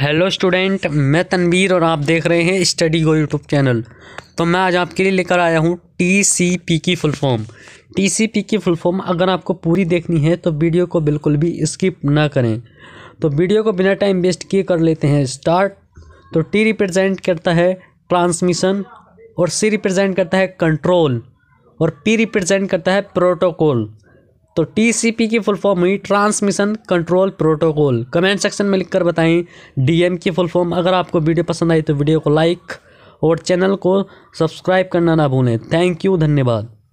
hello student मैं तनवीर और आप देख रहे हैं स्टडी गो यूट्यूब चैनल तो मैं आज आपके लिए लेकर आया हूँ टी की फुल फॉर्म टीसीपी की फुल फॉर्म अगर आपको पूरी देखनी है तो वीडियो को बिल्कुल भी स्किप ना करें तो वीडियो को बिना टाइम वेस्ट किए कर लेते हैं स्टार्ट तो टी रिप्रजेंट करता है ट्रांसमिशन और सी रिप्रजेंट करता है कंट्रोल और पी रिप्रजेंट करता है प्रोटोकॉल तो टीसीपी की फुल फॉर्म हुई transmission control protocol comment section में लिखकर बताएं डीएम की फुल फॉर्म अगर आपको वीडियो पसंद आई तो वीडियो को लाइक और चैनल को सब्सक्राइब करना ना भूलें थैंक यू धन्यवाद